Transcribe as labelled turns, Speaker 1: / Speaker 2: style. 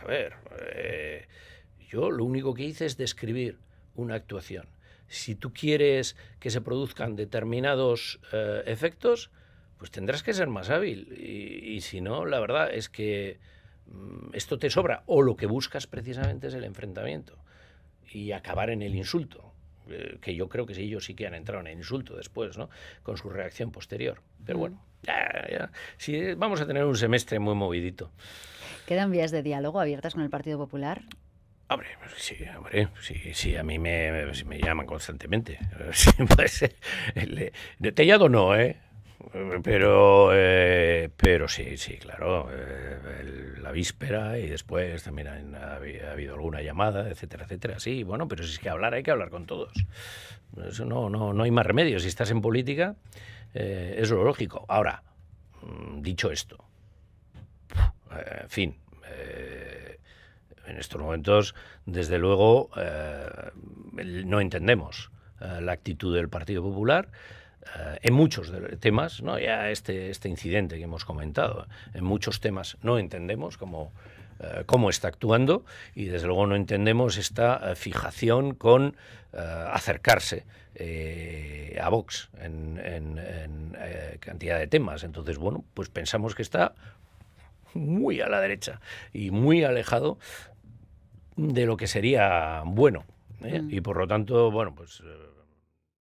Speaker 1: a ver, eh, yo lo único que hice es describir una actuación. Si tú quieres que se produzcan determinados eh, efectos, pues tendrás que ser más hábil. Y, si no, la verdad es que mm, esto te sobra. O lo que buscas precisamente es el enfrentamiento y acabar en el insulto eh, que yo creo que ellos sí que han entrado en el insulto después, ¿no? Con su reacción posterior. Pero bueno, vamos a tener un semestre muy movidito. ¿Quedan vías de diálogo abiertas con el Partido Popular? Hombre, pues sí, hombre, sí, sí, a mí me, llaman constantemente. Pues, detallado no, ¿eh? Pero, eh, pero sí, sí, claro. Eh, la víspera y después también ha, habido alguna llamada, etcétera, etcétera. Sí, bueno, pero si es que hablar hay que hablar con todos. Eso no, no, no hay más remedio. Si estás en política, eh, es lo lógico. Ahora, mm, dicho esto, fin, en estos momentos, desde luego, eh, no entendemos eh, la actitud del Partido Popular. Eh, en muchos temas, ¿no? ya este, este incidente que hemos comentado, en muchos temas no entendemos cómo, cómo está actuando y desde luego no entendemos esta fijación con acercarse a Vox en, cantidad de temas. Entonces, bueno, pues pensamos que está muy a la derecha y muy alejado de lo que sería bueno. ¿eh? Mm. Y por lo tanto, bueno, pues eh,